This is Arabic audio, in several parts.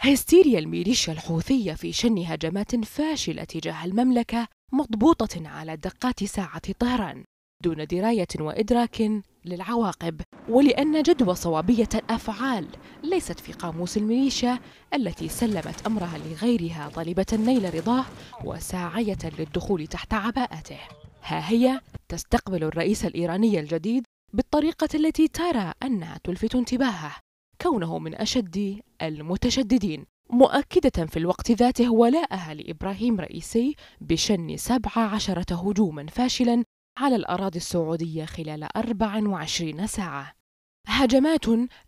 هستيريا الميليشيا الحوثية في شن هجمات فاشلة تجاه المملكة مضبوطة على دقات ساعة طهران دون دراية وإدراك للعواقب ولأن جدوى صوابية الأفعال ليست في قاموس الميليشيا التي سلمت أمرها لغيرها طالبة نيل رضاه وساعية للدخول تحت عباءته ها هي تستقبل الرئيس الإيراني الجديد بالطريقة التي ترى أنها تلفت انتباهه كونه من أشد المتشددين مؤكدة في الوقت ذاته ولاءها لإبراهيم رئيسي بشن 17 هجوما فاشلا على الأراضي السعودية خلال 24 ساعة هجمات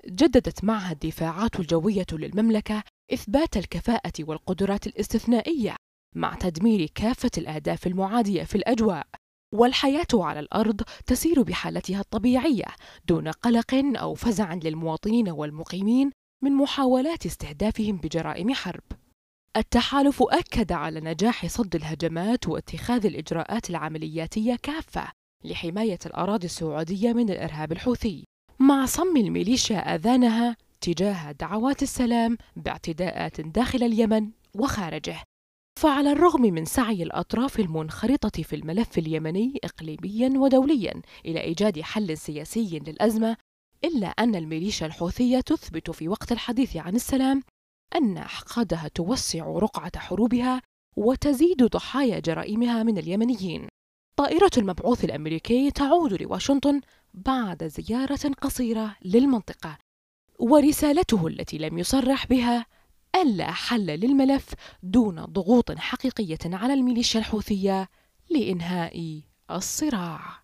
جددت معها الدفاعات الجوية للمملكة إثبات الكفاءة والقدرات الاستثنائية مع تدمير كافة الأهداف المعادية في الأجواء والحياة على الأرض تسير بحالتها الطبيعية دون قلق أو فزع للمواطنين والمقيمين من محاولات استهدافهم بجرائم حرب. التحالف أكد على نجاح صد الهجمات واتخاذ الإجراءات العملياتية كافة لحماية الأراضي السعودية من الإرهاب الحوثي، مع صم الميليشيا آذانها تجاه دعوات السلام باعتداءات داخل اليمن وخارجه. فعلى الرغم من سعي الأطراف المنخرطة في الملف اليمني إقليميا ودوليا إلى إيجاد حل سياسي للأزمة إلا أن الميليشيا الحوثية تثبت في وقت الحديث عن السلام أن أحقادها توسع رقعة حروبها وتزيد ضحايا جرائمها من اليمنيين. طائرة المبعوث الأمريكي تعود لواشنطن بعد زيارة قصيرة للمنطقة، ورسالته التي لم يصرح بها ألا حل للملف دون ضغوط حقيقية على الميليشيا الحوثية لإنهاء الصراع